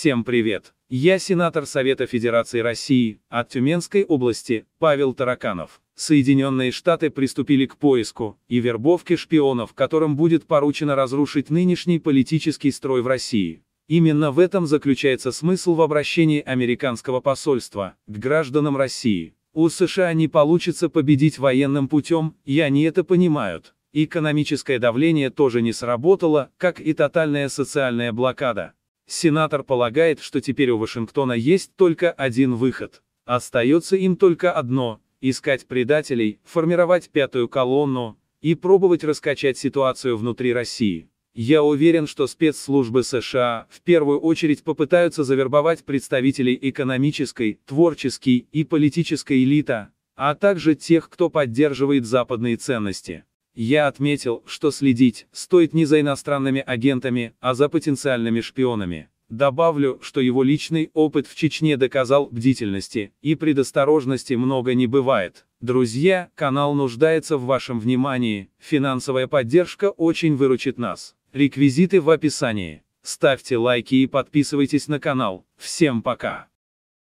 Всем привет! Я сенатор Совета Федерации России от Тюменской области Павел Тараканов. Соединенные Штаты приступили к поиску и вербовке шпионов, которым будет поручено разрушить нынешний политический строй в России. Именно в этом заключается смысл в обращении американского посольства к гражданам России. У США не получится победить военным путем, и они это понимают. Экономическое давление тоже не сработало, как и тотальная социальная блокада. Сенатор полагает, что теперь у Вашингтона есть только один выход. Остается им только одно – искать предателей, формировать пятую колонну и пробовать раскачать ситуацию внутри России. Я уверен, что спецслужбы США в первую очередь попытаются завербовать представителей экономической, творческой и политической элита, а также тех, кто поддерживает западные ценности. Я отметил, что следить стоит не за иностранными агентами, а за потенциальными шпионами. Добавлю, что его личный опыт в Чечне доказал бдительности, и предосторожности много не бывает. Друзья, канал нуждается в вашем внимании, финансовая поддержка очень выручит нас. Реквизиты в описании. Ставьте лайки и подписывайтесь на канал. Всем пока!